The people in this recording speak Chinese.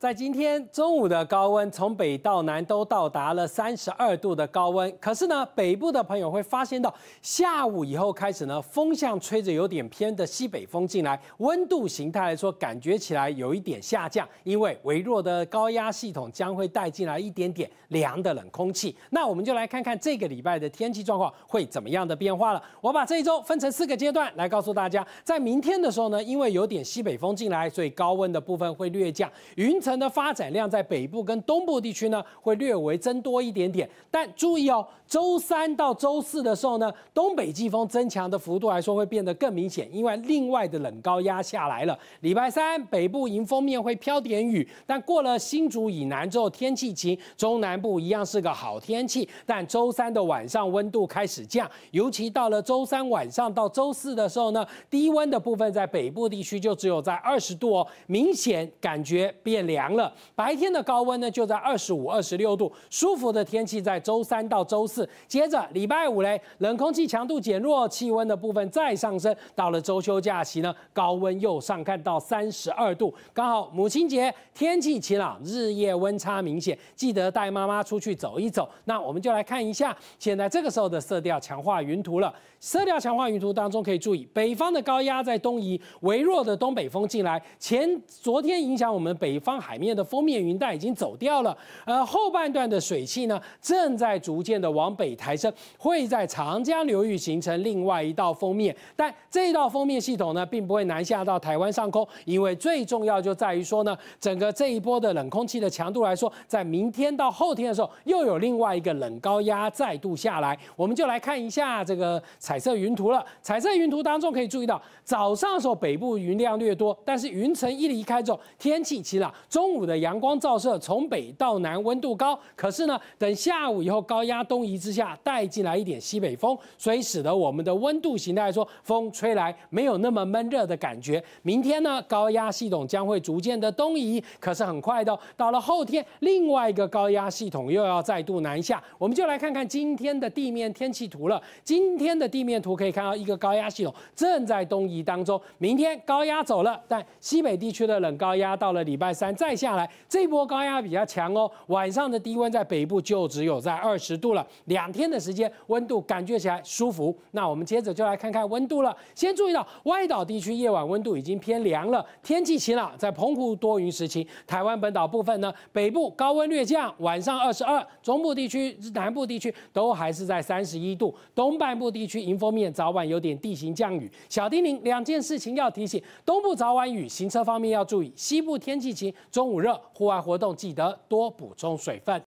在今天中午的高温，从北到南都到达了三十二度的高温。可是呢，北部的朋友会发现到下午以后开始呢，风向吹着有点偏的西北风进来，温度形态来说感觉起来有一点下降，因为微弱的高压系统将会带进来一点点凉的冷空气。那我们就来看看这个礼拜的天气状况会怎么样的变化了。我把这一周分成四个阶段来告诉大家，在明天的时候呢，因为有点西北风进来，所以高温的部分会略降云。城的发展量在北部跟东部地区呢，会略微增多一点点。但注意哦，周三到周四的时候呢，东北季风增强的幅度来说会变得更明显，因为另外的冷高压下来了。礼拜三北部迎风面会飘点雨，但过了新竹以南之后天气晴，中南部一样是个好天气。但周三的晚上温度开始降，尤其到了周三晚上到周四的时候呢，低温的部分在北部地区就只有在二十度哦，明显感觉变凉。凉了，白天的高温呢就在二十五、二十六度，舒服的天气在周三到周四。接着礼拜五嘞，冷空气强度减弱，气温的部分再上升。到了周休假期呢，高温又上看到三十二度，刚好母亲节，天气晴朗，日夜温差明显，记得带妈妈出去走一走。那我们就来看一下现在这个时候的色调强化云图了。色调强化云图当中可以注意，北方的高压在东移，微弱的东北风进来，前昨天影响我们北方。海面的封面云带已经走掉了，而后半段的水汽呢，正在逐渐的往北抬升，会在长江流域形成另外一道封面。但这一道封面系统呢，并不会南下到台湾上空，因为最重要就在于说呢，整个这一波的冷空气的强度来说，在明天到后天的时候，又有另外一个冷高压再度下来。我们就来看一下这个彩色云图了。彩色云图当中可以注意到，早上的时候北部云量略多，但是云层一离开之后，天气晴朗。中午的阳光照射，从北到南温度高，可是呢，等下午以后高压东移之下带进来一点西北风，所以使得我们的温度形态说风吹来没有那么闷热的感觉。明天呢，高压系统将会逐渐的东移，可是很快的，到了后天另外一个高压系统又要再度南下。我们就来看看今天的地面天气图了。今天的地面图可以看到一个高压系统正在东移当中。明天高压走了，但西北地区的冷高压到了礼拜三再。再下来，这波高压比较强哦。晚上的低温在北部就只有在二十度了。两天的时间，温度感觉起来舒服。那我们接着就来看看温度了。先注意到外岛地区夜晚温度已经偏凉了，天气晴朗。在澎湖多云时晴。台湾本岛部分呢，北部高温略降，晚上二十二；中部地区、南部地区都还是在三十一度。东半部地区迎风面早晚有点地形降雨。小叮咛，两件事情要提醒：东部早晚雨，行车方面要注意；西部天气晴。中午热，户外活动记得多补充水分。